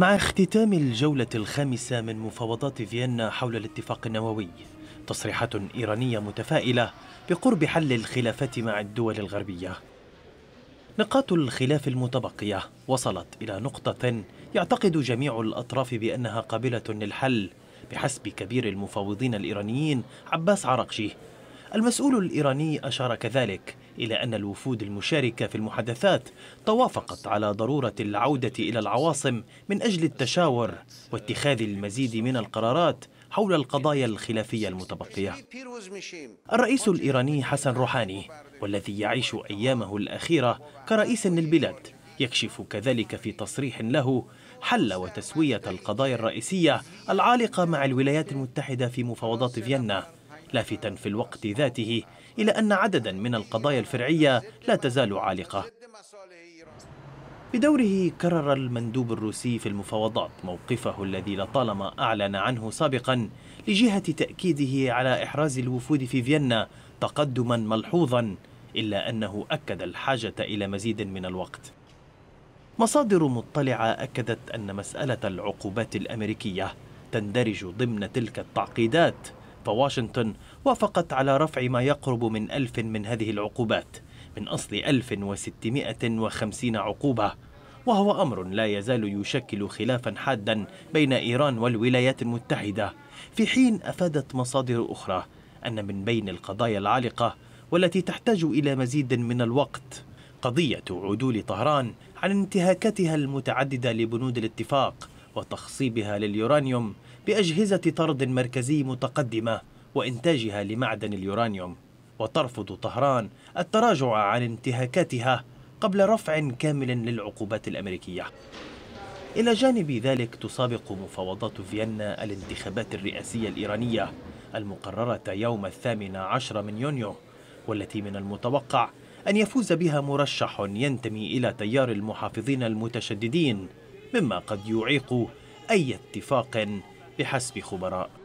مع اختتام الجولة الخامسة من مفاوضات فيينا حول الاتفاق النووي تصريحات إيرانية متفائلة بقرب حل الخلافات مع الدول الغربية نقاط الخلاف المتبقية وصلت إلى نقطة يعتقد جميع الأطراف بأنها قابلة للحل بحسب كبير المفاوضين الإيرانيين عباس عرقشي المسؤول الإيراني أشار كذلك إلى أن الوفود المشاركة في المحادثات توافقت على ضرورة العودة إلى العواصم من أجل التشاور واتخاذ المزيد من القرارات حول القضايا الخلافية المتبقية الرئيس الإيراني حسن روحاني والذي يعيش أيامه الأخيرة كرئيس للبلاد يكشف كذلك في تصريح له حل وتسوية القضايا الرئيسية العالقة مع الولايات المتحدة في مفاوضات فيينا لافتا في الوقت ذاته إلى أن عددا من القضايا الفرعية لا تزال عالقة بدوره كرر المندوب الروسي في المفاوضات موقفه الذي لطالما أعلن عنه سابقا لجهة تأكيده على إحراز الوفود في فيينا تقدما ملحوظا إلا أنه أكد الحاجة إلى مزيد من الوقت مصادر مطلعة أكدت أن مسألة العقوبات الأمريكية تندرج ضمن تلك التعقيدات فواشنطن وافقت على رفع ما يقرب من ألف من هذه العقوبات من أصل 1650 عقوبة وهو أمر لا يزال يشكل خلافا حادا بين إيران والولايات المتحدة في حين أفادت مصادر أخرى أن من بين القضايا العالقة والتي تحتاج إلى مزيد من الوقت قضية عدول طهران عن انتهاكاتها المتعددة لبنود الاتفاق وتخصيبها لليورانيوم بأجهزة طرد مركزي متقدمة وإنتاجها لمعدن اليورانيوم وترفض طهران التراجع عن انتهاكاتها قبل رفع كامل للعقوبات الأمريكية إلى جانب ذلك تسابق مفاوضات فيينا الانتخابات الرئاسية الإيرانية المقررة يوم الثامن عشر من يونيو والتي من المتوقع أن يفوز بها مرشح ينتمي إلى تيار المحافظين المتشددين مما قد يعيق أي اتفاق بحسب خبراء